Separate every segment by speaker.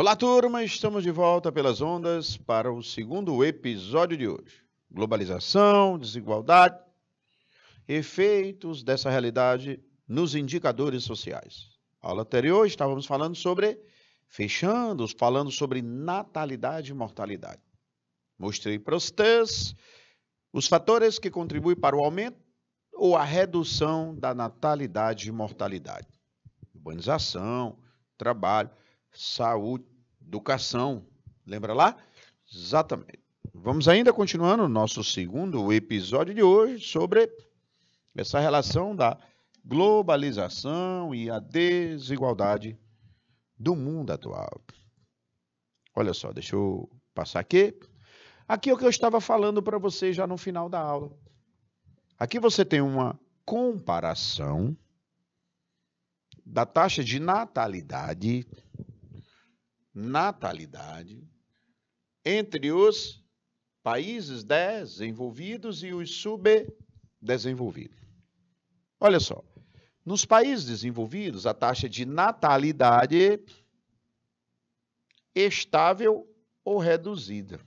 Speaker 1: Olá, turma! Estamos de volta pelas ondas para o segundo episódio de hoje. Globalização, desigualdade, efeitos dessa realidade nos indicadores sociais. aula anterior estávamos falando sobre fechando, falando sobre natalidade e mortalidade. Mostrei para vocês os fatores que contribuem para o aumento ou a redução da natalidade e mortalidade. Urbanização, trabalho, saúde, educação. Lembra lá? Exatamente. Vamos ainda continuando o nosso segundo episódio de hoje sobre essa relação da globalização e a desigualdade do mundo atual. Olha só, deixa eu passar aqui. Aqui é o que eu estava falando para vocês já no final da aula. Aqui você tem uma comparação da taxa de natalidade natalidade entre os países desenvolvidos e os subdesenvolvidos. Olha só, nos países desenvolvidos, a taxa de natalidade estável ou reduzida.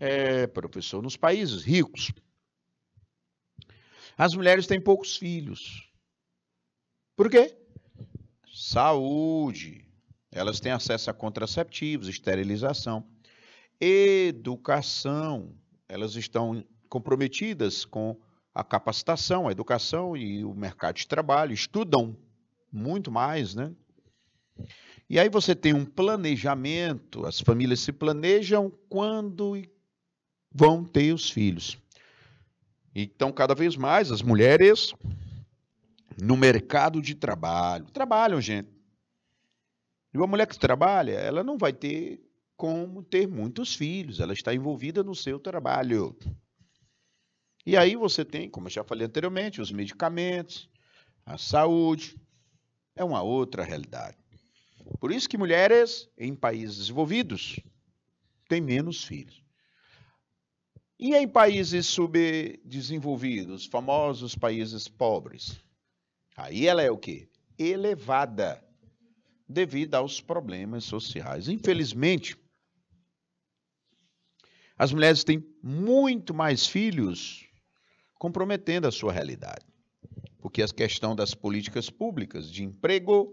Speaker 1: É, professor, nos países ricos, as mulheres têm poucos filhos. Por quê? Saúde, elas têm acesso a contraceptivos, esterilização, educação. Elas estão comprometidas com a capacitação, a educação e o mercado de trabalho, estudam muito mais, né? E aí você tem um planejamento, as famílias se planejam quando vão ter os filhos. Então, cada vez mais as mulheres no mercado de trabalho, trabalham, gente, e uma mulher que trabalha, ela não vai ter como ter muitos filhos, ela está envolvida no seu trabalho. E aí você tem, como eu já falei anteriormente, os medicamentos, a saúde, é uma outra realidade. Por isso que mulheres em países desenvolvidos têm menos filhos. E em países subdesenvolvidos, famosos países pobres, aí ela é o quê? Elevada devido aos problemas sociais. Infelizmente, as mulheres têm muito mais filhos, comprometendo a sua realidade. Porque a questão das políticas públicas de emprego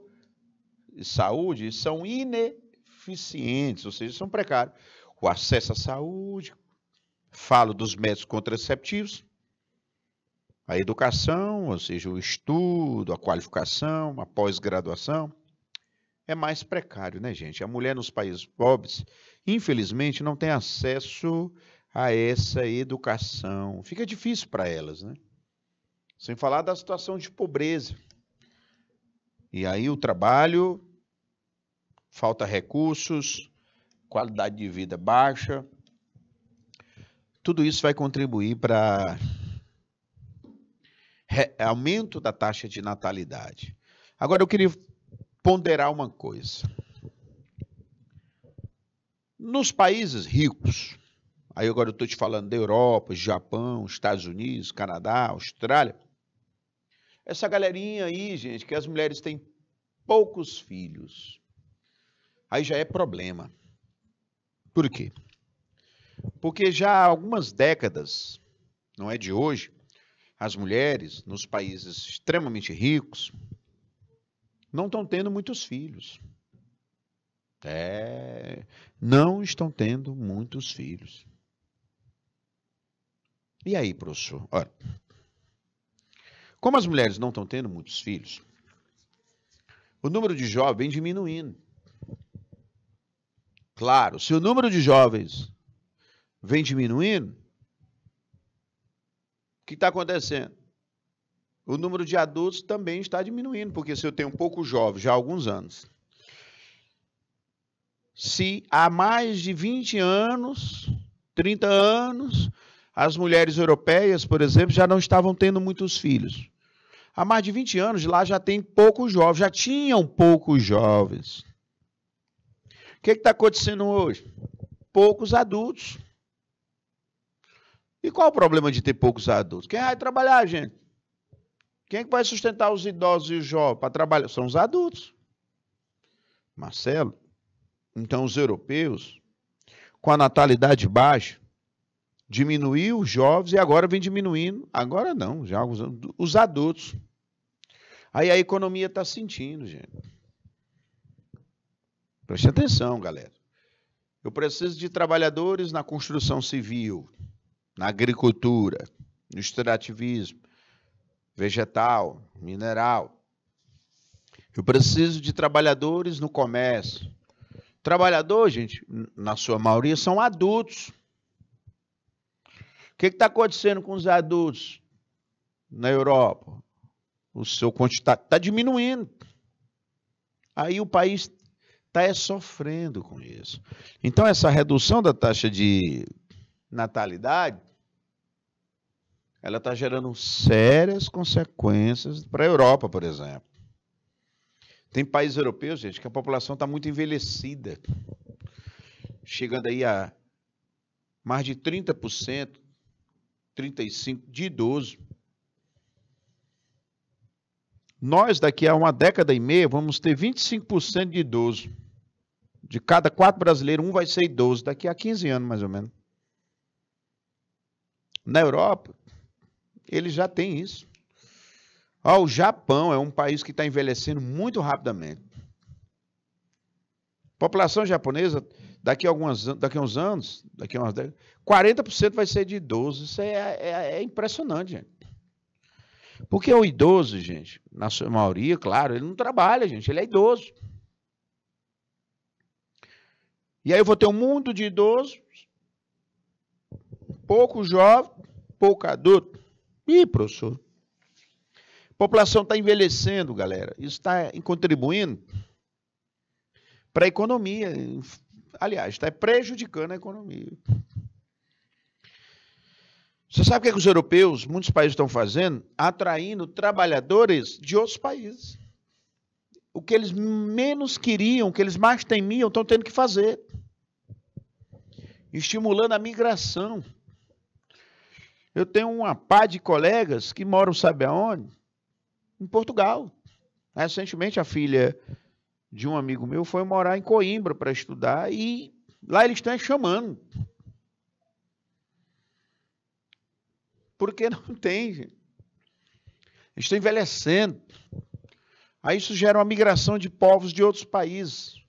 Speaker 1: e saúde são ineficientes, ou seja, são precários. O acesso à saúde, falo dos métodos contraceptivos, a educação, ou seja, o estudo, a qualificação, a pós-graduação, é mais precário, né, gente? A mulher nos países pobres, infelizmente, não tem acesso a essa educação. Fica difícil para elas, né? Sem falar da situação de pobreza. E aí o trabalho, falta recursos, qualidade de vida baixa. Tudo isso vai contribuir para aumento da taxa de natalidade. Agora eu queria ponderar uma coisa. Nos países ricos, aí agora eu estou te falando da Europa, Japão, Estados Unidos, Canadá, Austrália, essa galerinha aí, gente, que as mulheres têm poucos filhos, aí já é problema. Por quê? Porque já há algumas décadas, não é de hoje, as mulheres nos países extremamente ricos, não estão tendo muitos filhos. É, não estão tendo muitos filhos. E aí, professor? Olha, como as mulheres não estão tendo muitos filhos, o número de jovens vem diminuindo. Claro, se o número de jovens vem diminuindo, o que está acontecendo? o número de adultos também está diminuindo, porque se eu tenho um pouco jovem, já há alguns anos. Se há mais de 20 anos, 30 anos, as mulheres europeias, por exemplo, já não estavam tendo muitos filhos. Há mais de 20 anos, lá já tem poucos jovens, já tinham poucos jovens. O que é está acontecendo hoje? Poucos adultos. E qual o problema de ter poucos adultos? Quem vai trabalhar, gente? Quem é que vai sustentar os idosos e os jovens para trabalhar? São os adultos. Marcelo, então os europeus, com a natalidade baixa, diminuiu os jovens e agora vem diminuindo, agora não, já os, os adultos. Aí a economia está sentindo, gente. Preste atenção, galera. Eu preciso de trabalhadores na construção civil, na agricultura, no extrativismo, vegetal, mineral. Eu preciso de trabalhadores no comércio. Trabalhador, gente, na sua maioria são adultos. O que está acontecendo com os adultos na Europa? O seu quantitativo está tá diminuindo. Aí o país está é sofrendo com isso. Então, essa redução da taxa de natalidade ela está gerando sérias consequências para a Europa, por exemplo. Tem países europeus, gente, que a população está muito envelhecida, chegando aí a mais de 30%, 35% de idoso. Nós, daqui a uma década e meia, vamos ter 25% de idoso. De cada quatro brasileiros, um vai ser idoso, daqui a 15 anos, mais ou menos. Na Europa, ele já tem isso. Ó, o Japão é um país que está envelhecendo muito rapidamente. A população japonesa, daqui a, algumas, daqui a uns anos, daqui a umas décadas, 40% vai ser de idosos. Isso é, é, é impressionante, gente. Porque o idoso, gente, na sua maioria, claro, ele não trabalha, gente, ele é idoso. E aí eu vou ter um mundo de idosos, pouco jovem, pouco adulto. Ih, professor. A população está envelhecendo, galera. Isso está contribuindo para a economia. Aliás, está prejudicando a economia. Você sabe o que, é que os europeus, muitos países estão fazendo? Atraindo trabalhadores de outros países. O que eles menos queriam, o que eles mais temiam, estão tendo que fazer. Estimulando a migração. Eu tenho uma pá de colegas que moram, sabe aonde? Em Portugal. Recentemente, a filha de um amigo meu foi morar em Coimbra para estudar e lá eles estão chamando. Porque não tem, gente. Estão envelhecendo. Aí isso gera uma migração de povos de outros países,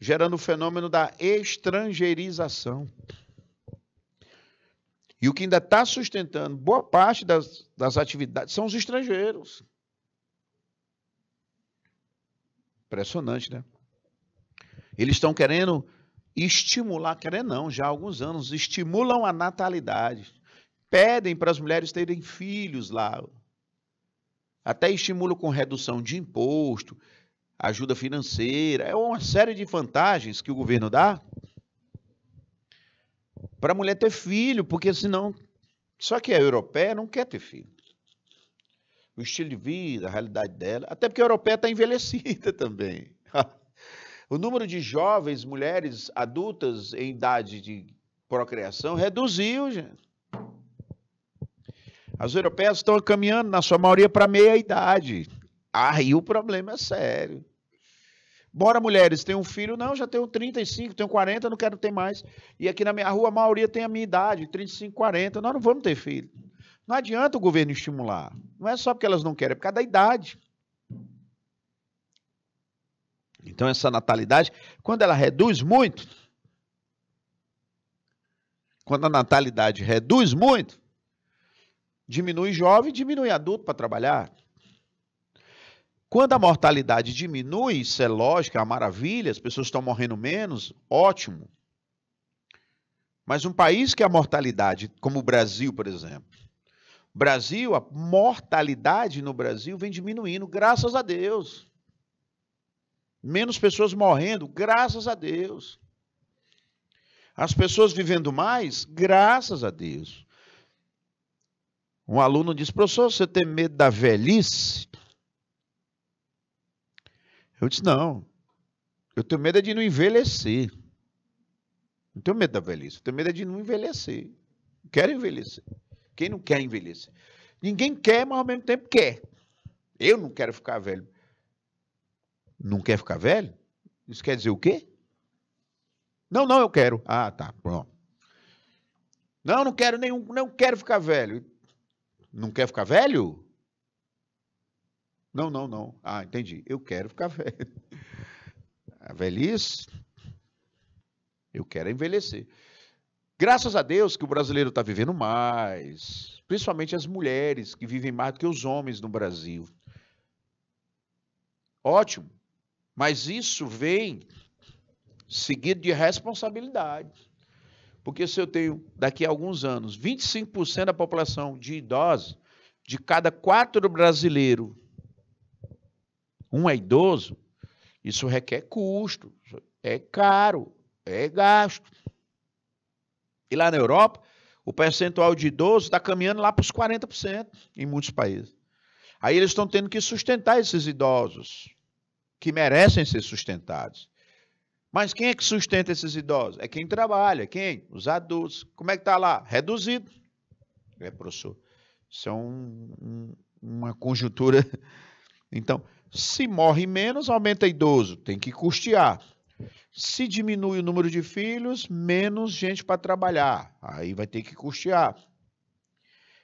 Speaker 1: gerando o fenômeno da estrangeirização. E o que ainda está sustentando boa parte das, das atividades são os estrangeiros. Impressionante, né? Eles estão querendo estimular, querendo não, já há alguns anos, estimulam a natalidade. Pedem para as mulheres terem filhos lá. Até estimulam com redução de imposto, ajuda financeira. É uma série de vantagens que o governo dá para a mulher ter filho, porque senão. Só que a europeia não quer ter filho. O estilo de vida, a realidade dela. Até porque a europeia está envelhecida também. o número de jovens, mulheres adultas em idade de procriação reduziu, gente. As europeias estão caminhando, na sua maioria, para meia idade. Aí o problema é sério. Bora, mulheres, tem um filho? Não, já tenho 35, tenho 40, não quero ter mais. E aqui na minha rua, a maioria tem a minha idade, 35, 40. Nós não vamos ter filho. Não adianta o governo estimular. Não é só porque elas não querem, é por causa da idade. Então, essa natalidade, quando ela reduz muito, quando a natalidade reduz muito, diminui jovem, diminui adulto para trabalhar. Quando a mortalidade diminui, isso é lógico, é uma maravilha, as pessoas estão morrendo menos, ótimo. Mas um país que a mortalidade, como o Brasil, por exemplo, Brasil, a mortalidade no Brasil vem diminuindo, graças a Deus. Menos pessoas morrendo, graças a Deus. As pessoas vivendo mais, graças a Deus. Um aluno diz, professor, você tem medo da velhice? Eu disse: não. Eu tenho medo é de não envelhecer. Não tenho medo da velhice. Eu tenho medo é de não envelhecer. quero envelhecer. Quem não quer envelhecer? Ninguém quer, mas ao mesmo tempo quer. Eu não quero ficar velho. Não quer ficar velho? Isso quer dizer o quê? Não, não, eu quero. Ah, tá, pronto. Não, não quero nenhum, não quero ficar velho. Não quer ficar velho? Não, não, não. Ah, entendi. Eu quero ficar velho. A velhice, eu quero envelhecer. Graças a Deus que o brasileiro está vivendo mais, principalmente as mulheres que vivem mais do que os homens no Brasil. Ótimo, mas isso vem seguido de responsabilidade. Porque se eu tenho, daqui a alguns anos, 25% da população de idosos, de cada quatro brasileiros um é idoso, isso requer custo, é caro, é gasto. E lá na Europa, o percentual de idosos está caminhando lá para os 40% em muitos países. Aí eles estão tendo que sustentar esses idosos, que merecem ser sustentados. Mas quem é que sustenta esses idosos? É quem trabalha, é quem? Os adultos. Como é que está lá? Reduzido. É, professor, isso é um, um, uma conjuntura. Então, se morre menos, aumenta idoso, tem que custear. Se diminui o número de filhos, menos gente para trabalhar, aí vai ter que custear.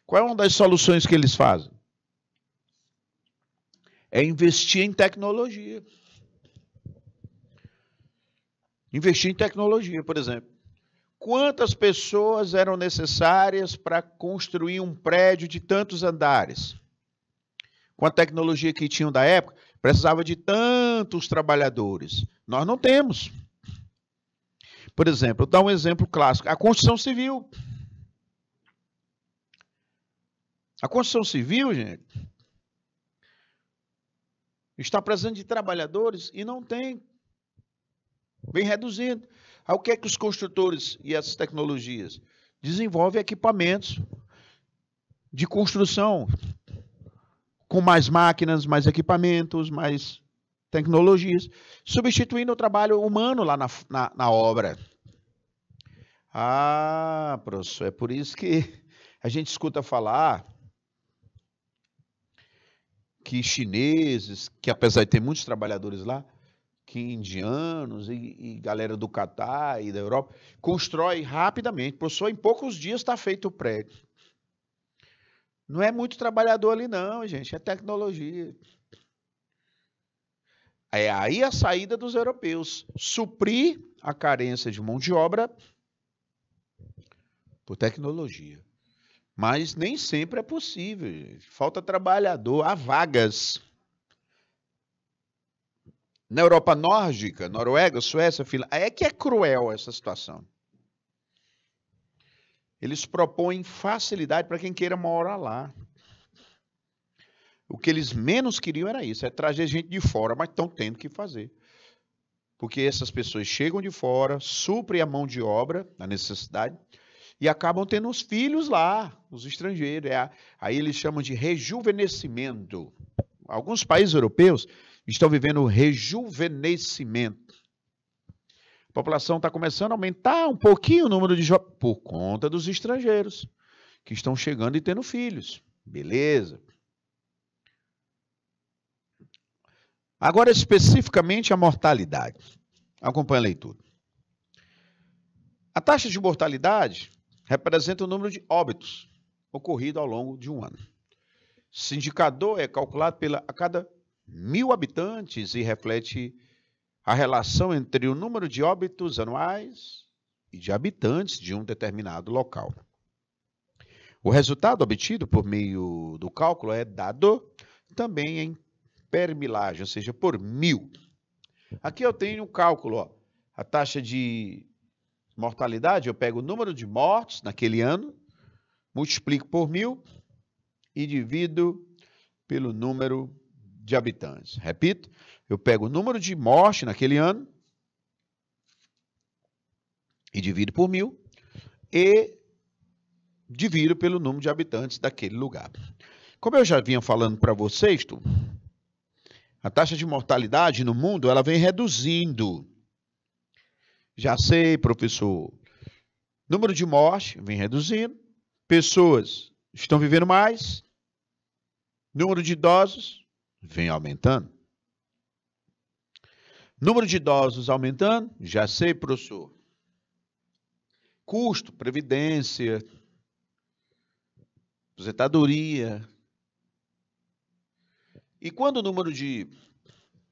Speaker 1: Qual é uma das soluções que eles fazem? É investir em tecnologia. Investir em tecnologia, por exemplo. Quantas pessoas eram necessárias para construir um prédio de tantos andares? com a tecnologia que tinham da época, precisava de tantos trabalhadores. Nós não temos. Por exemplo, dá um exemplo clássico: a construção civil. A construção civil, gente, está precisando de trabalhadores e não tem. Vem reduzindo. Aí o que é que os construtores e essas tecnologias desenvolvem equipamentos de construção com mais máquinas, mais equipamentos, mais tecnologias, substituindo o trabalho humano lá na, na, na obra. Ah, professor, é por isso que a gente escuta falar que chineses, que apesar de ter muitos trabalhadores lá, que indianos e, e, galera do Catar e da Europa, constrói rapidamente. Professor, em poucos dias está feito o prédio. Não é muito trabalhador ali, não, gente. É tecnologia. É aí a saída dos europeus. Suprir a carência de mão de obra por tecnologia. Mas nem sempre é possível, gente. Falta trabalhador, há vagas. Na Europa nórdica, Noruega, Suécia, Finlândia, é que é cruel essa situação. Eles propõem facilidade para quem queira morar lá. O que eles menos queriam era isso, é trazer gente de fora, mas estão tendo que fazer. Porque essas pessoas chegam de fora, suprem a mão de obra, a necessidade, e acabam tendo os filhos lá, os estrangeiros. É a, aí eles chamam de rejuvenescimento. Alguns países europeus estão vivendo rejuvenescimento a população está começando a aumentar um pouquinho o número de jovens por conta dos estrangeiros que estão chegando e tendo filhos. Beleza. Agora, especificamente a mortalidade. Acompanhe a leitura. A taxa de mortalidade representa o número de óbitos ocorrido ao longo de um ano. Esse indicador é calculado pela, a cada mil habitantes e reflete a relação entre o número de óbitos anuais e de habitantes de um determinado local. O resultado obtido por meio do cálculo é dado também em per milagem, ou seja, por mil. Aqui eu tenho um cálculo, ó, a taxa de mortalidade, eu pego o número de mortes naquele ano, multiplico por mil e divido pelo número de habitantes. Repito, eu pego o número de mortes naquele ano e divido por mil e divido pelo número de habitantes daquele lugar. Como eu já vinha falando para vocês, tu, a taxa de mortalidade no mundo ela vem reduzindo. Já sei, professor. Número de mortes vem reduzindo, pessoas estão vivendo mais, número de idosos vem aumentando. Número de idosos aumentando? Já sei, professor. Custo, previdência, aposentadoria. E quando o número de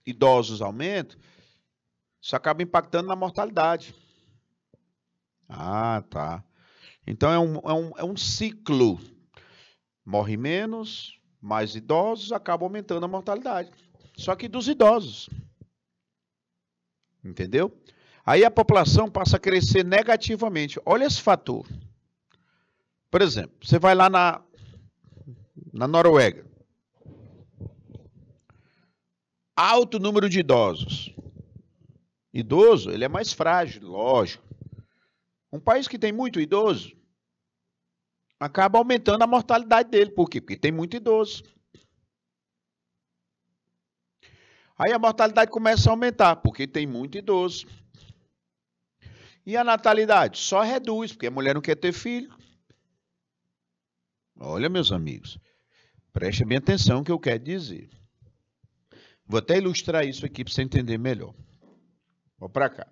Speaker 1: idosos aumenta, isso acaba impactando na mortalidade. Ah, tá. Então é um, é um, é um ciclo. Morre menos, mais idosos, acaba aumentando a mortalidade. Só que dos idosos. Entendeu? Aí a população passa a crescer negativamente. Olha esse fator. Por exemplo, você vai lá na, na Noruega. Alto número de idosos. Idoso, ele é mais frágil, lógico. Um país que tem muito idoso acaba aumentando a mortalidade dele. Por quê? Porque tem muito idoso. Aí a mortalidade começa a aumentar, porque tem muito idoso. E a natalidade? Só reduz, porque a mulher não quer ter filho. Olha, meus amigos, preste bem atenção no que eu quero dizer. Vou até ilustrar isso aqui para você entender melhor. Vou para cá.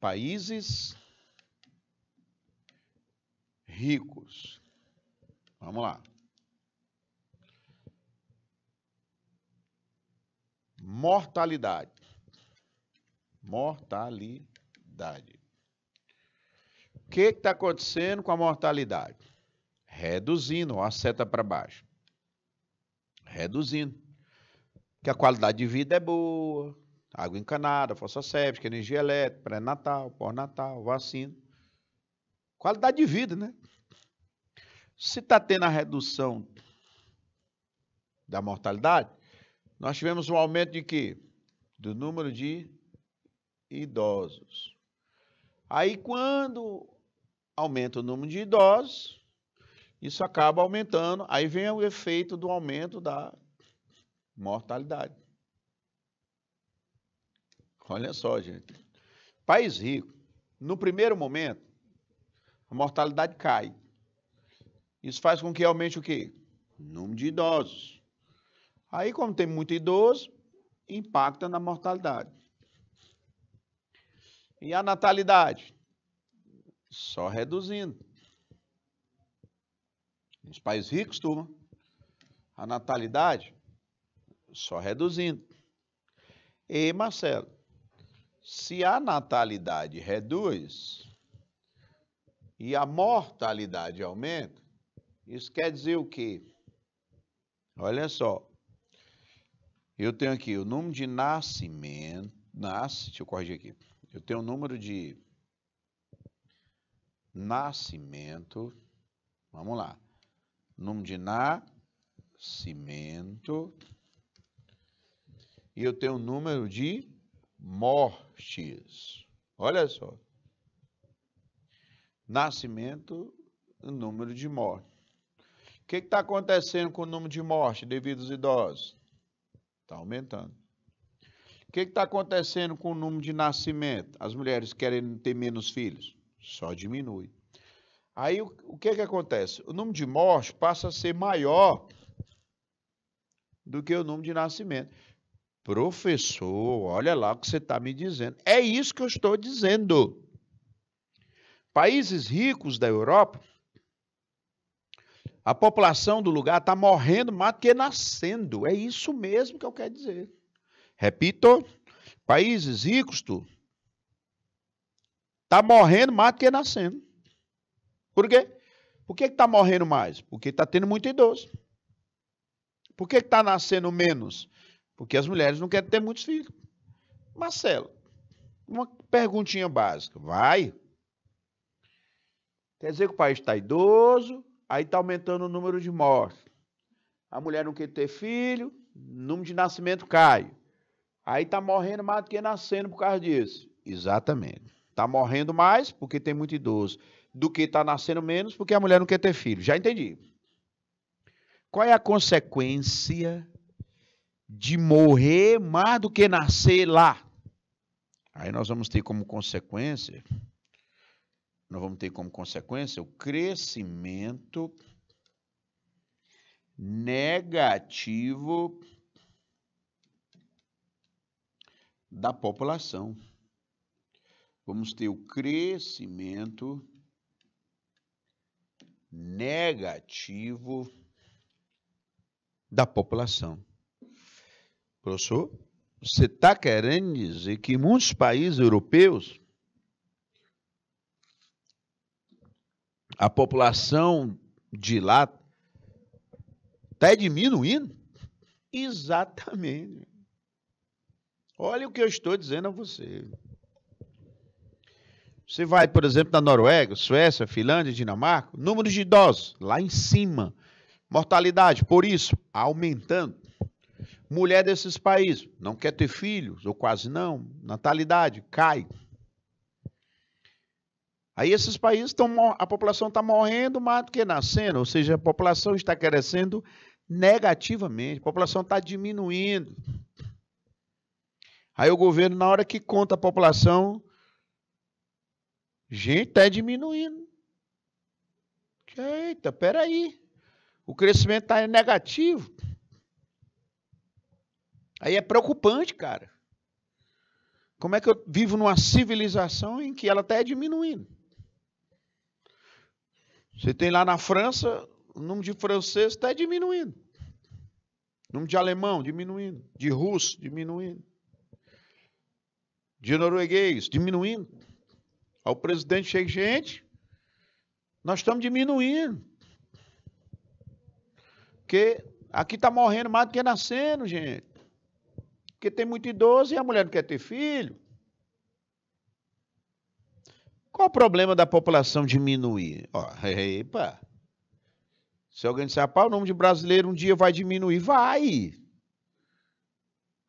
Speaker 1: Países ricos. Vamos lá. mortalidade. Mortalidade. O que está acontecendo com a mortalidade? Reduzindo, a seta para baixo. Reduzindo. Que a qualidade de vida é boa, água encanada, força séptica, energia elétrica, pré-natal, pós-natal, vacina. Qualidade de vida, né? Se está tendo a redução da mortalidade, nós tivemos um aumento de quê? Do número de idosos. Aí, quando aumenta o número de idosos, isso acaba aumentando, aí vem o efeito do aumento da mortalidade. Olha só, gente. País rico, no primeiro momento, a mortalidade cai. Isso faz com que aumente o quê? O número de idosos. Aí, como tem muito idoso, impacta na mortalidade. E a natalidade? Só reduzindo. Nos países ricos, turma, a natalidade só reduzindo. E, Marcelo, se a natalidade reduz e a mortalidade aumenta, isso quer dizer o quê? Olha só, eu tenho aqui o número de nascimento. Nasce, deixa eu corrigir aqui. Eu tenho o número de nascimento. Vamos lá. Número de nascimento. E eu tenho o número de mortes. Olha só. Nascimento, número de mortes. O que está acontecendo com o número de mortes devido aos idosos? Está aumentando. O que está acontecendo com o número de nascimento? As mulheres querem ter menos filhos? Só diminui. Aí o, o que, que acontece? O número de mortes passa a ser maior do que o número de nascimento. Professor, olha lá o que você está me dizendo. É isso que eu estou dizendo. Países ricos da Europa a população do lugar está morrendo mais do que nascendo. É isso mesmo que eu quero dizer. Repito, países ricos, tu, está morrendo mais do que nascendo. Por quê? Por que está morrendo mais? Porque está tendo muito idoso. Por que está nascendo menos? Porque as mulheres não querem ter muitos filhos. Marcelo, uma perguntinha básica. Vai. Quer dizer que o país está idoso, Aí está aumentando o número de mortes. A mulher não quer ter filho, número de nascimento cai. Aí está morrendo mais do que nascendo por causa disso. Exatamente. Está morrendo mais porque tem muito idoso, do que está nascendo menos porque a mulher não quer ter filho. Já entendi. Qual é a consequência de morrer mais do que nascer lá? Aí nós vamos ter como consequência nós vamos ter como consequência o crescimento negativo da população. Vamos ter o crescimento negativo da população. Professor, você está querendo dizer que muitos países europeus a população de lá está diminuindo? Exatamente. Olha o que eu estou dizendo a você. Você vai, por exemplo, na Noruega, Suécia, Finlândia, Dinamarca, número de idosos lá em cima. Mortalidade, por isso, aumentando. Mulher desses países não quer ter filhos, ou quase não. Natalidade cai. Aí esses países estão, a população está morrendo mais do que nascendo, ou seja, a população está crescendo negativamente, a população está diminuindo. Aí o governo, na hora que conta a população, gente, está diminuindo. Eita, peraí. O crescimento está negativo. Aí é preocupante, cara. Como é que eu vivo numa civilização em que ela até tá é diminuindo? Você tem lá na França, o número de franceses está diminuindo. O número de alemão diminuindo. De russo diminuindo. De norueguês diminuindo. Aí o presidente chega, gente, nós estamos diminuindo. Porque aqui está morrendo mais do que nascendo, gente. Porque tem muito idoso e a mulher não quer ter filho. Qual o problema da população diminuir? Ó, epa. Se alguém disser, pá, o número de brasileiro um dia vai diminuir, vai.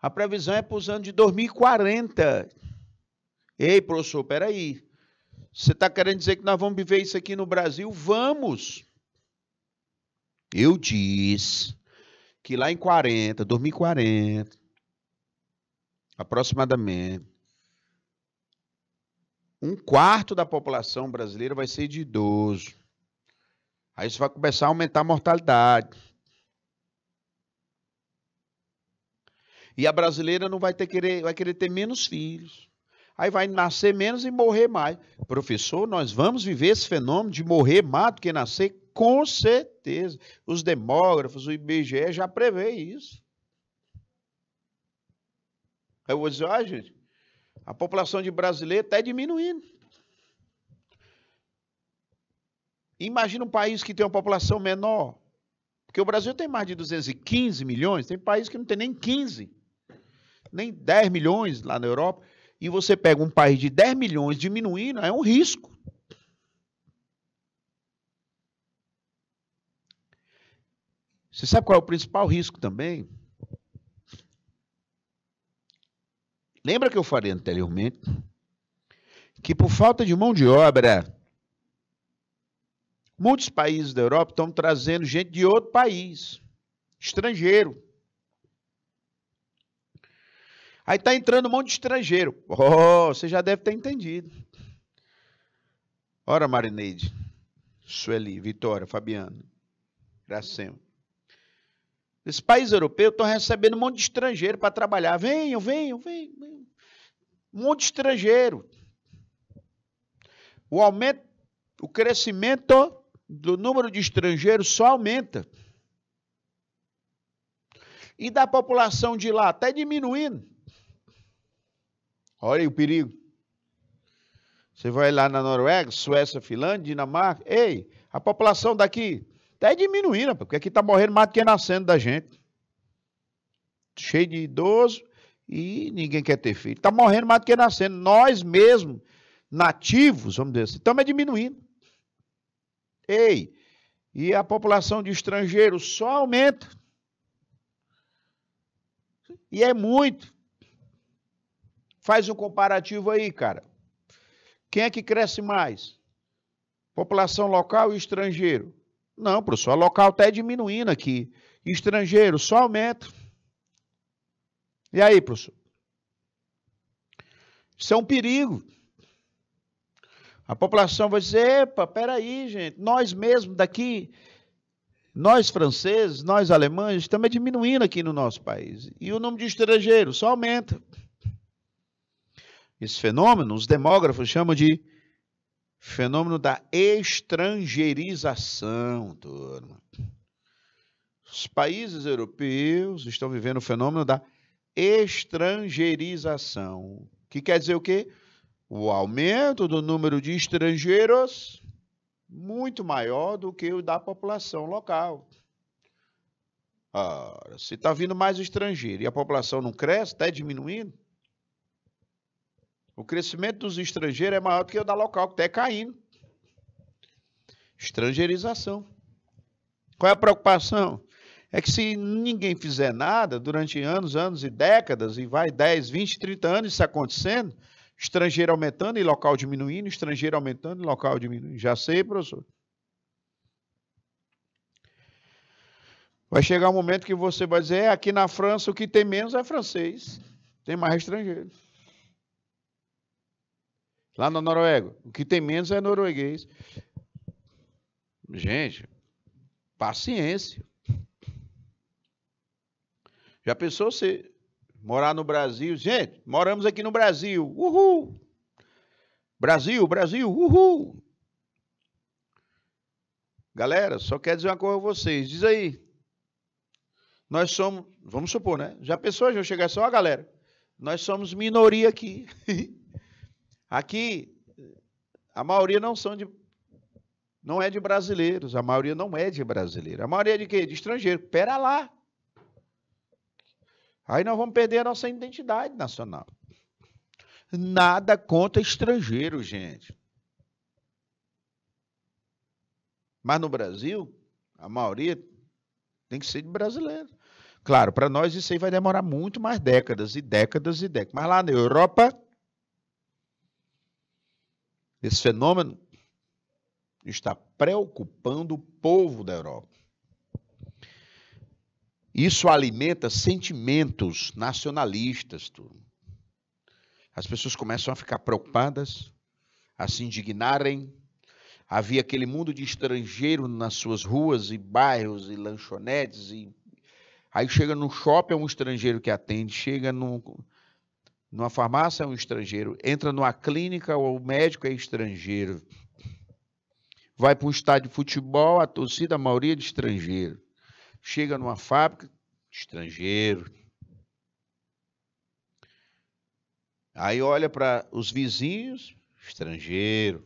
Speaker 1: A previsão é para os anos de 2040. Ei, professor, peraí. Você está querendo dizer que nós vamos viver isso aqui no Brasil? Vamos. Eu disse que lá em 40, 2040, aproximadamente, um quarto da população brasileira vai ser de idoso. Aí isso vai começar a aumentar a mortalidade. E a brasileira não vai ter querer, vai querer ter menos filhos. Aí vai nascer menos e morrer mais. Professor, nós vamos viver esse fenômeno de morrer mais do que nascer? Com certeza. Os demógrafos, o IBGE já prevê isso. Aí eu vou dizer, ah, gente, a população de brasileiro está diminuindo. Imagina um país que tem uma população menor. Porque o Brasil tem mais de 215 milhões, tem país que não tem nem 15, nem 10 milhões lá na Europa. E você pega um país de 10 milhões diminuindo, é um risco. Você sabe qual é o principal risco também? Lembra que eu falei anteriormente que por falta de mão de obra, muitos países da Europa estão trazendo gente de outro país, estrangeiro. Aí está entrando um monte de estrangeiro. Oh, você já deve ter entendido. Ora, Marineide, Sueli, Vitória, Fabiana, Gracema. Esses país europeu estão recebendo um monte de estrangeiro para trabalhar. Venham, venham, venham, Um monte de estrangeiro. O aumento, o crescimento do número de estrangeiros só aumenta. E da população de lá está diminuindo. Olha aí o perigo. Você vai lá na Noruega, Suécia, Finlândia, Dinamarca. Ei, a população daqui até diminuindo, porque aqui tá morrendo mais do que nascendo da gente. Cheio de idoso e ninguém quer ter filho. Tá morrendo mais do que nascendo. Nós mesmos, nativos, vamos dizer assim, estamos diminuindo. Ei, e a população de estrangeiros só aumenta. E é muito. Faz um comparativo aí, cara. Quem é que cresce mais? População local e estrangeiro? Não, professor, a local está diminuindo aqui. Estrangeiro só aumenta. E aí, professor? Isso é um perigo. A população vai dizer: epa, peraí, gente, nós mesmos daqui, nós franceses, nós alemães, estamos diminuindo aqui no nosso país. E o número de estrangeiros só aumenta. Esse fenômeno, os demógrafos chamam de Fenômeno da estrangeirização, turma. Os países europeus estão vivendo o fenômeno da estrangeirização, que quer dizer o quê? O aumento do número de estrangeiros muito maior do que o da população local. Ora, se está vindo mais estrangeiro e a população não cresce, está diminuindo, o crescimento dos estrangeiros é maior do que o da local, que está caindo. Estrangeirização. Qual é a preocupação? É que se ninguém fizer nada durante anos, anos e décadas, e vai 10, 20, 30 anos isso acontecendo, estrangeiro aumentando e local diminuindo, estrangeiro aumentando e local diminuindo. Já sei, professor. Vai chegar um momento que você vai dizer: é, aqui na França o que tem menos é francês, tem mais estrangeiros. Lá na Noruega. O que tem menos é norueguês. Gente, paciência. Já pensou você morar no Brasil? Gente, moramos aqui no Brasil. Uhul! Brasil, Brasil, uhul! Galera, só quero dizer uma coisa a vocês. Diz aí. Nós somos, vamos supor, né? Já pensou, já chegar só a galera. Nós somos minoria aqui. Aqui, a maioria não são de. Não é de brasileiros, a maioria não é de brasileiro. A maioria é de quê? De estrangeiro. Pera lá. Aí nós vamos perder a nossa identidade nacional. Nada contra estrangeiro, gente. Mas no Brasil, a maioria tem que ser de brasileiro. Claro, para nós isso aí vai demorar muito mais décadas e décadas e décadas. Mas lá na Europa, esse fenômeno está preocupando o povo da Europa. Isso alimenta sentimentos nacionalistas. As pessoas começam a ficar preocupadas, a se indignarem. Havia aquele mundo de estrangeiro nas suas ruas e bairros e lanchonetes. E... Aí chega no shopping, é um estrangeiro que atende, chega no, numa farmácia é um estrangeiro, entra numa clínica, o médico é estrangeiro. Vai para um estádio de futebol, a torcida, a maioria é de estrangeiro. Chega numa fábrica, estrangeiro. Aí olha para os vizinhos, estrangeiro.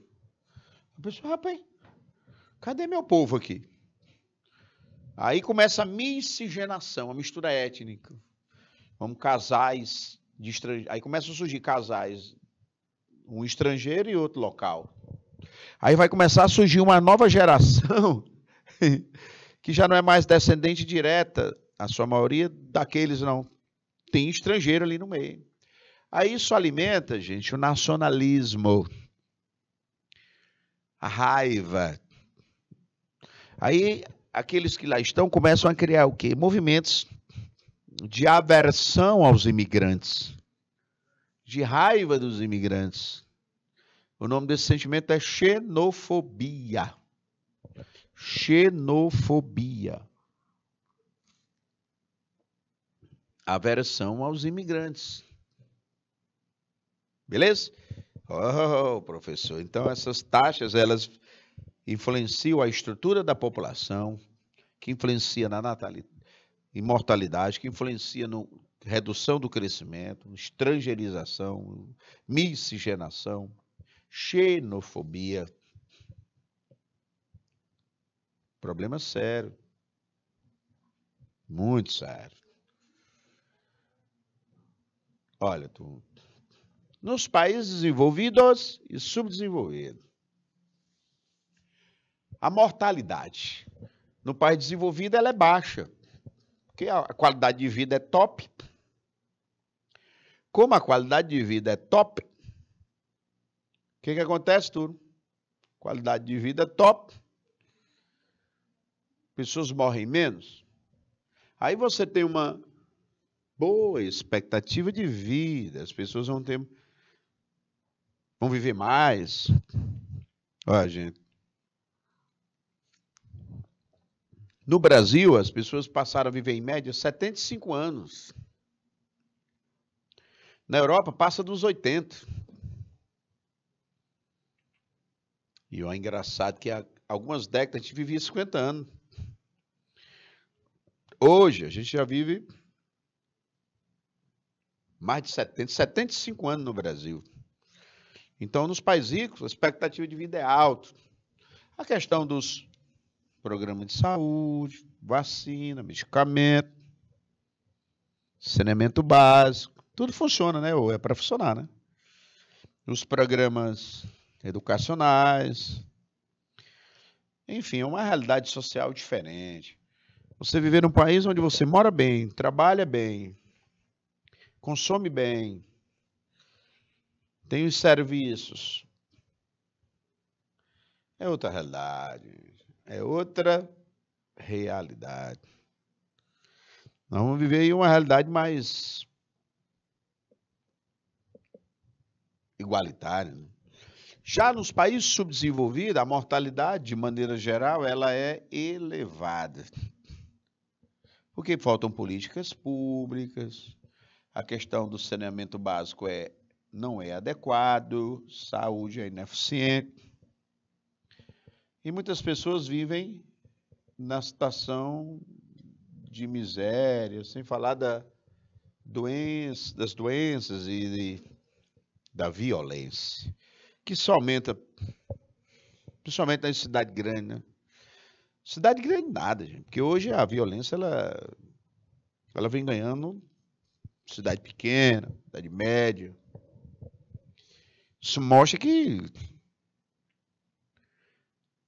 Speaker 1: A pessoa, rapaz, cadê meu povo aqui? Aí começa a miscigenação, a mistura étnica. Vamos casais de estrangeiro. Aí começam a surgir casais, um estrangeiro e outro local. Aí vai começar a surgir uma nova geração que já não é mais descendente direta, a sua maioria daqueles não. Tem estrangeiro ali no meio. Aí isso alimenta, gente, o nacionalismo, a raiva. Aí aqueles que lá estão começam a criar o quê? Movimentos de aversão aos imigrantes, de raiva dos imigrantes. O nome desse sentimento é xenofobia. Xenofobia. Aversão aos imigrantes. Beleza? Oh, oh, oh professor, então essas taxas elas influenciam a estrutura da população, que influencia na natalidade imortalidade, que influencia na redução do crescimento, estrangeirização, miscigenação, xenofobia. Problema sério. Muito sério. Olha, tu, nos países desenvolvidos e subdesenvolvidos. A mortalidade no país desenvolvido ela é baixa. Porque a qualidade de vida é top. Como a qualidade de vida é top, o que, que acontece, Turo? Qualidade de vida é top. Pessoas morrem menos. Aí você tem uma boa expectativa de vida. As pessoas vão ter. vão viver mais. Olha, gente. No Brasil, as pessoas passaram a viver em média 75 anos. Na Europa, passa dos 80. E o é engraçado que há algumas décadas a gente vivia 50 anos. Hoje, a gente já vive mais de 70, 75 anos no Brasil. Então, nos países ricos, a expectativa de vida é alta. A questão dos programa de saúde, vacina, medicamento, saneamento básico, tudo funciona, né? Ou é para funcionar, né? Os programas educacionais, enfim, é uma realidade social diferente. Você viver num país onde você mora bem, trabalha bem, consome bem, tem os serviços. É outra realidade é outra realidade. Nós vamos viver em uma realidade mais igualitária. Né? Já nos países subdesenvolvidos, a mortalidade, de maneira geral, ela é elevada. Porque faltam políticas públicas, a questão do saneamento básico é, não é adequado, saúde é ineficiente. E muitas pessoas vivem na situação de miséria, sem falar da doença, das doenças e de, da violência, que só aumenta, principalmente na cidade grande. Né? Cidade grande nada, gente, porque hoje a violência ela, ela vem ganhando cidade pequena, cidade média. Isso mostra que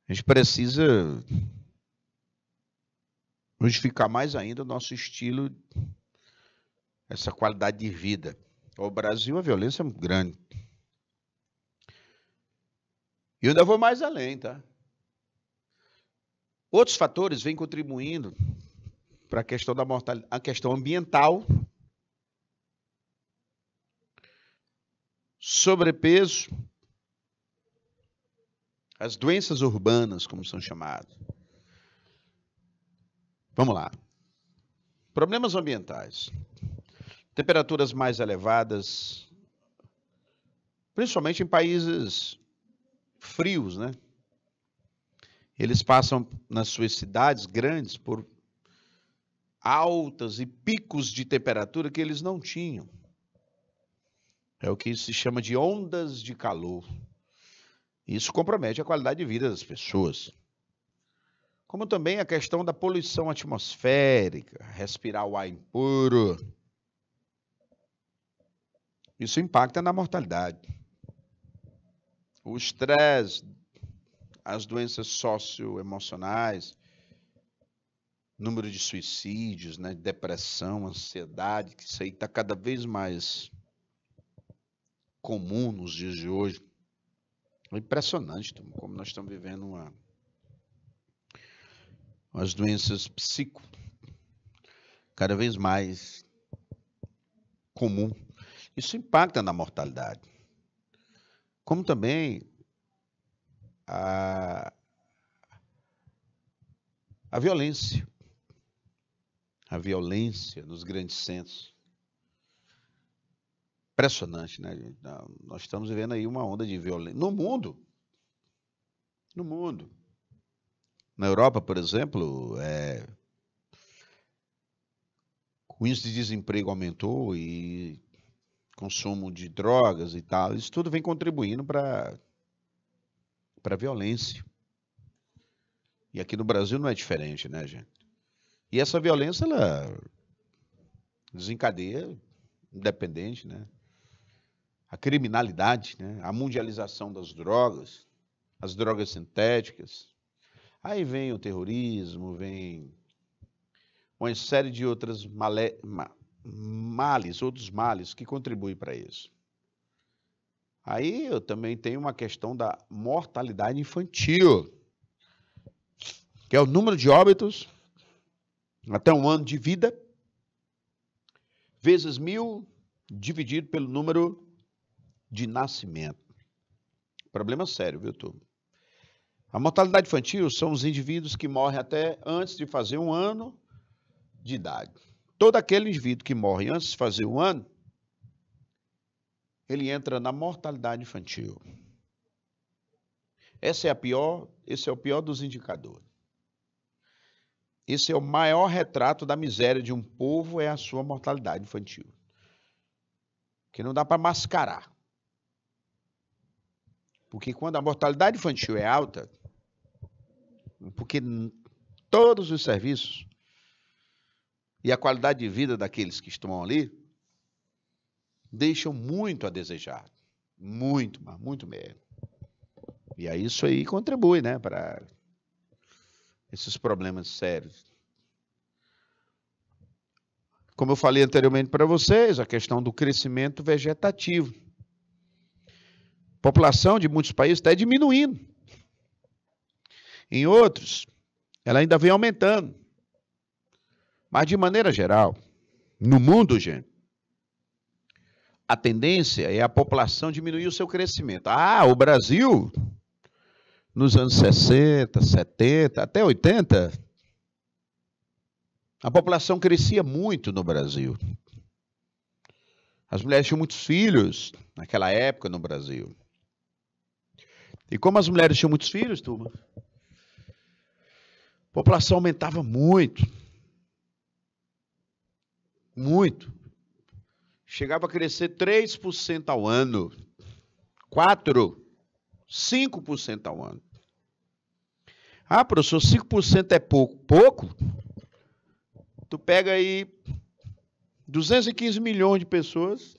Speaker 1: a gente precisa justificar mais ainda o nosso estilo, essa qualidade de vida. O Brasil, a violência é muito grande. E eu ainda vou mais além, tá? Outros fatores vêm contribuindo para a questão da mortalidade, a questão ambiental, sobrepeso, as doenças urbanas, como são chamadas. Vamos lá. Problemas ambientais. Temperaturas mais elevadas, principalmente em países frios, né? Eles passam nas suas cidades grandes por altas e picos de temperatura que eles não tinham. É o que se chama de ondas de calor. Isso compromete a qualidade de vida das pessoas. Como também a questão da poluição atmosférica, respirar o ar impuro. Isso impacta na mortalidade. O estresse, as doenças socioemocionais, número de suicídios, né? depressão, ansiedade, que isso aí está cada vez mais comum nos dias de hoje é Impressionante como nós estamos vivendo uma, umas doenças psico cada vez mais comum. Isso impacta na mortalidade. Como também a, a violência. A violência nos grandes centros impressionante, né? Nós estamos vivendo aí uma onda de violência no mundo. No mundo. Na Europa, por exemplo, é... o índice de desemprego aumentou e consumo de drogas e tal. Isso tudo vem contribuindo para para violência. E aqui no Brasil não é diferente, né, gente? E essa violência ela desencadeia independente, né? a criminalidade, né? a mundialização das drogas, as drogas sintéticas. Aí vem o terrorismo, vem uma série de outras male... males, outros males que contribuem para isso. Aí eu também tenho uma questão da mortalidade infantil, que é o número de óbitos até um ano de vida, vezes mil, dividido pelo número de nascimento. Problema sério, viu, turma? A mortalidade infantil são os indivíduos que morrem até antes de fazer um ano de idade. Todo aquele indivíduo que morre antes de fazer um ano, ele entra na mortalidade infantil. Essa é a pior, esse é o pior dos indicadores. Esse é o maior retrato da miséria de um povo é a sua mortalidade infantil. Que não dá para mascarar. Porque quando a mortalidade infantil é alta, porque todos os serviços e a qualidade de vida daqueles que estão ali deixam muito a desejar. Muito, mas muito mesmo. E aí isso aí contribui, né, para esses problemas sérios. Como eu falei anteriormente para vocês, a questão do crescimento vegetativo. A população de muitos países está diminuindo. Em outros, ela ainda vem aumentando. Mas, de maneira geral, no mundo, gente, a tendência é a população diminuir o seu crescimento. Ah, o Brasil, nos anos 60, 70, até 80, a população crescia muito no Brasil. As mulheres tinham muitos filhos naquela época no Brasil. E como as mulheres tinham muitos filhos, turma, a população aumentava muito. Muito. Chegava a crescer 3% ao ano. 4%, 5% ao ano. Ah, professor, 5% é pouco. Pouco? Tu pega aí 215 milhões de pessoas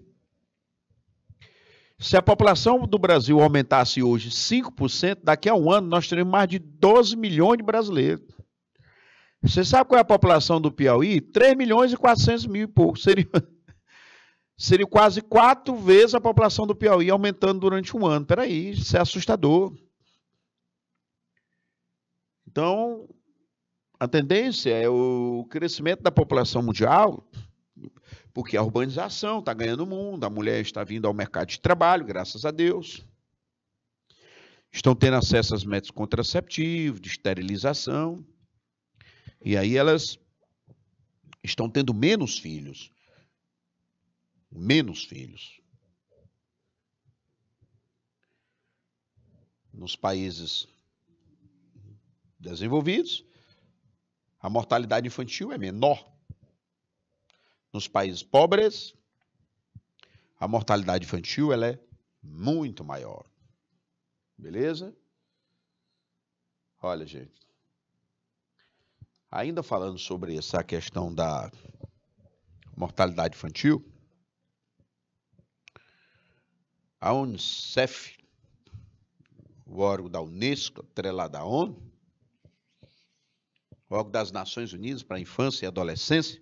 Speaker 1: Se a população do Brasil aumentasse hoje 5%, daqui a um ano nós teremos mais de 12 milhões de brasileiros. Você sabe qual é a população do Piauí? 3 milhões e 400 mil e pouco. Seria, seria quase quatro vezes a população do Piauí aumentando durante um ano. Peraí, isso é assustador. Então, a tendência é o crescimento da população mundial porque a urbanização está ganhando o mundo, a mulher está vindo ao mercado de trabalho, graças a Deus. Estão tendo acesso aos métodos contraceptivos, de esterilização. E aí elas estão tendo menos filhos. Menos filhos. Nos países desenvolvidos, a mortalidade infantil é menor nos países pobres, a mortalidade infantil ela é muito maior. Beleza? Olha, gente. Ainda falando sobre essa questão da mortalidade infantil, a UNICEF, o órgão da Unesco, atrelado à ONU, órgão das Nações Unidas para a Infância e Adolescência,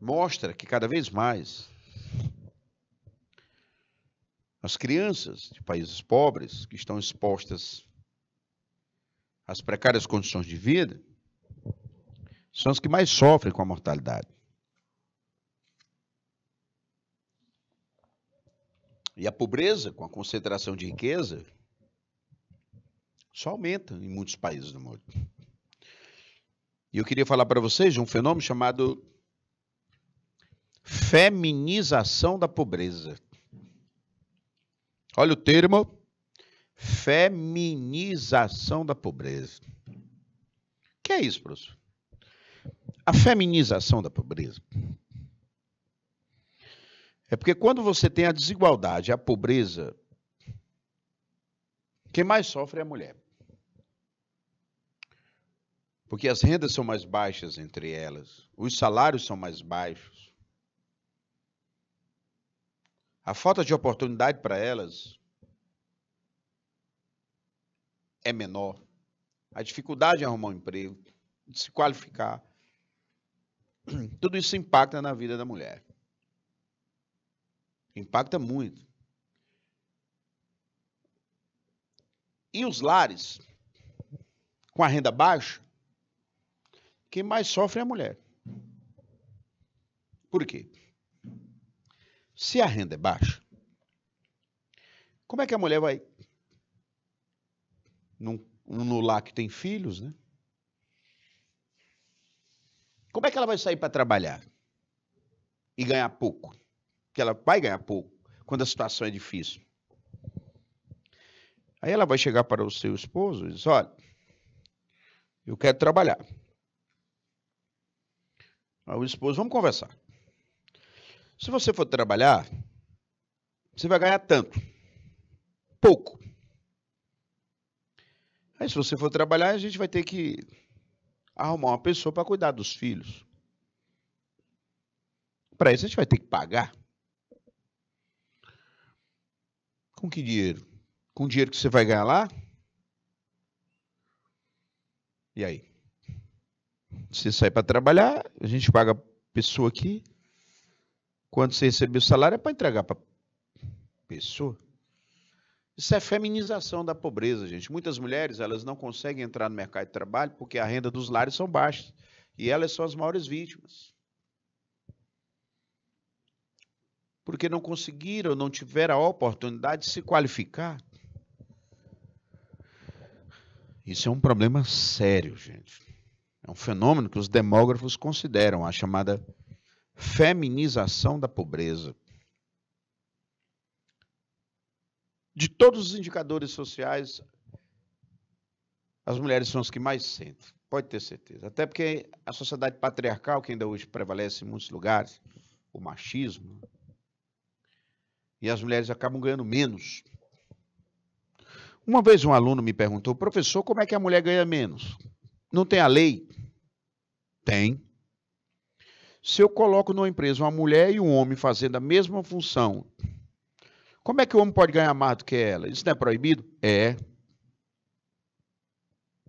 Speaker 1: mostra que cada vez mais as crianças de países pobres que estão expostas às precárias condições de vida são as que mais sofrem com a mortalidade. E a pobreza, com a concentração de riqueza, só aumenta em muitos países do mundo. E eu queria falar para vocês de um fenômeno chamado feminização da pobreza. Olha o termo feminização da pobreza. O que é isso, professor? A feminização da pobreza é porque quando você tem a desigualdade, a pobreza, quem mais sofre é a mulher. Porque as rendas são mais baixas entre elas, os salários são mais baixos A falta de oportunidade para elas é menor. A dificuldade em arrumar um emprego, de se qualificar, tudo isso impacta na vida da mulher. Impacta muito. E os lares com a renda baixa, quem mais sofre é a mulher. Por quê? Se a renda é baixa, como é que a mulher vai. Num, no lar que tem filhos, né? Como é que ela vai sair para trabalhar e ganhar pouco? Que ela vai ganhar pouco quando a situação é difícil. Aí ela vai chegar para o seu esposo e diz: Olha, eu quero trabalhar. Aí o esposo, vamos conversar. Se você for trabalhar, você vai ganhar tanto. Pouco. Aí, se você for trabalhar, a gente vai ter que arrumar uma pessoa para cuidar dos filhos. Para isso, a gente vai ter que pagar. Com que dinheiro? Com o dinheiro que você vai ganhar lá? E aí? Você sai para trabalhar, a gente paga a pessoa aqui, quando você recebeu o salário é para entregar para pessoa. Isso é feminização da pobreza, gente. Muitas mulheres elas não conseguem entrar no mercado de trabalho porque a renda dos lares são baixas e elas são as maiores vítimas. Porque não conseguiram, não tiveram a oportunidade de se qualificar. Isso é um problema sério, gente. É um fenômeno que os demógrafos consideram a chamada feminização da pobreza. De todos os indicadores sociais, as mulheres são as que mais sentem, pode ter certeza. Até porque a sociedade patriarcal, que ainda hoje prevalece em muitos lugares, o machismo, e as mulheres acabam ganhando menos. Uma vez um aluno me perguntou, professor, como é que a mulher ganha menos? Não tem a lei? Tem. Se eu coloco numa empresa uma mulher e um homem fazendo a mesma função, como é que o homem pode ganhar mais do que ela? Isso não é proibido? É.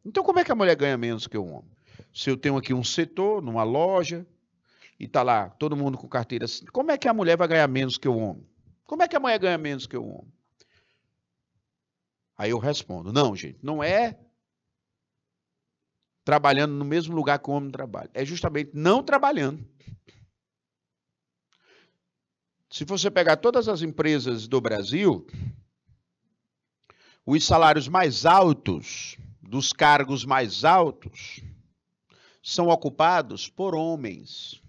Speaker 1: Então, como é que a mulher ganha menos que o homem? Se eu tenho aqui um setor, numa loja, e está lá todo mundo com carteira, como é que a mulher vai ganhar menos que o homem? Como é que a mulher ganha menos que o homem? Aí eu respondo: não, gente, não é trabalhando no mesmo lugar que o homem trabalha. É justamente não trabalhando. Se você pegar todas as empresas do Brasil, os salários mais altos, dos cargos mais altos, são ocupados por homens.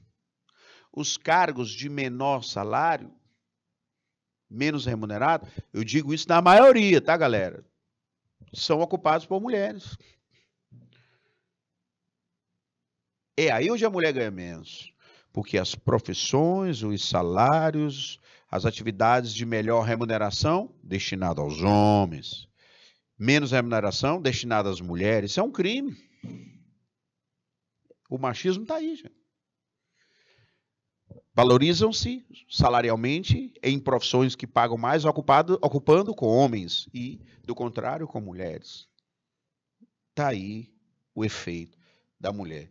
Speaker 1: Os cargos de menor salário, menos remunerado, eu digo isso na maioria, tá, galera? São ocupados por mulheres. É aí onde a mulher ganha menos, porque as profissões, os salários, as atividades de melhor remuneração destinadas aos homens, menos remuneração destinada às mulheres, isso é um crime. O machismo está aí, gente. Valorizam-se salarialmente em profissões que pagam mais, ocupado, ocupando com homens e, do contrário, com mulheres. Está aí o efeito da mulher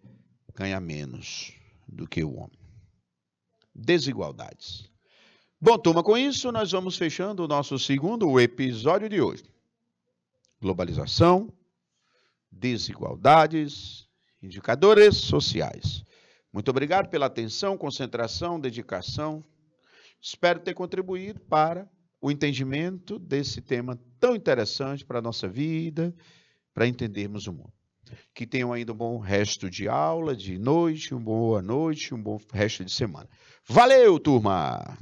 Speaker 1: ganha menos do que o homem. Desigualdades. Bom, turma, com isso nós vamos fechando o nosso segundo episódio de hoje. Globalização, desigualdades, indicadores sociais. Muito obrigado pela atenção, concentração, dedicação. Espero ter contribuído para o entendimento desse tema tão interessante para a nossa vida, para entendermos o mundo. Que tenham ainda um bom resto de aula, de noite, uma boa noite, um bom resto de semana. Valeu, turma!